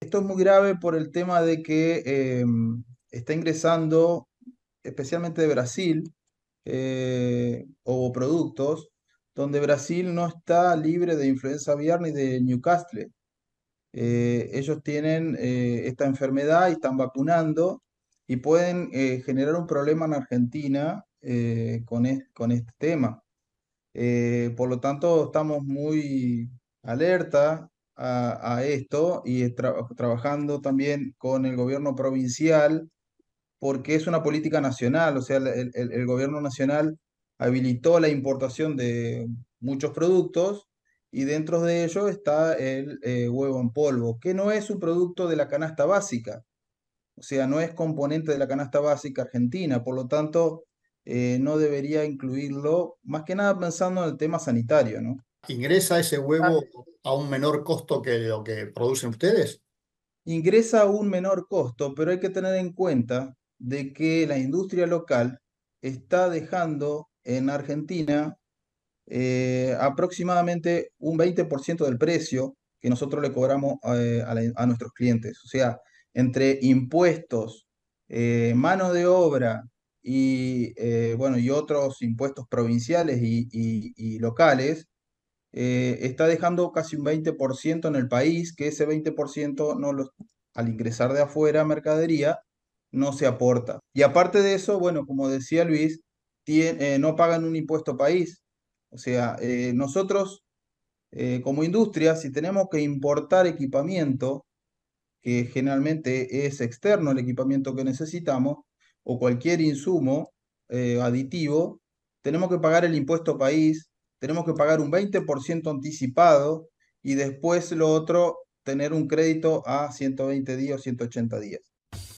Esto es muy grave por el tema de que em, está ingresando, especialmente de Brasil, eh, o productos, donde Brasil no está libre de influenza aviar ni de Newcastle. Eh, ellos tienen eh, esta enfermedad y están vacunando y pueden generar un problema en Argentina con, este tema. por lo tanto, estamos muy alerta a, esto y trabajando también con el gobierno provincial porque es una política nacional, o sea, el, gobierno nacional habilitó la importación de muchos productos y dentro de ello está el eh, huevo en polvo, que no es un producto de la canasta básica, o sea, no es componente de la canasta básica argentina, por lo tanto, eh, no debería incluirlo, más que nada pensando en el tema sanitario, ¿no? ¿Ingresa ese huevo ah. a un menor costo que lo que producen ustedes? Ingresa a un menor costo, pero hay que tener en cuenta de que la industria local está dejando en Argentina eh, aproximadamente un 20% del precio que nosotros le cobramos eh, a, nuestros clientes. O sea, entre impuestos, eh, mano de obra y, bueno, y otros impuestos provinciales y locales, eh, está dejando casi un 20% en el país, que ese 20% no al ingresar de afuera mercadería no se aporta. Y aparte de eso, bueno, como decía Luis, eh, no pagan un impuesto país. O sea, eh, nosotros como industria, si tenemos que importar equipamiento, que generalmente es externo el equipamiento que necesitamos, o cualquier insumo aditivo, tenemos que pagar el impuesto país tenemos que pagar un 20% anticipado y después lo otro, tener un crédito a 120 días o 180 días.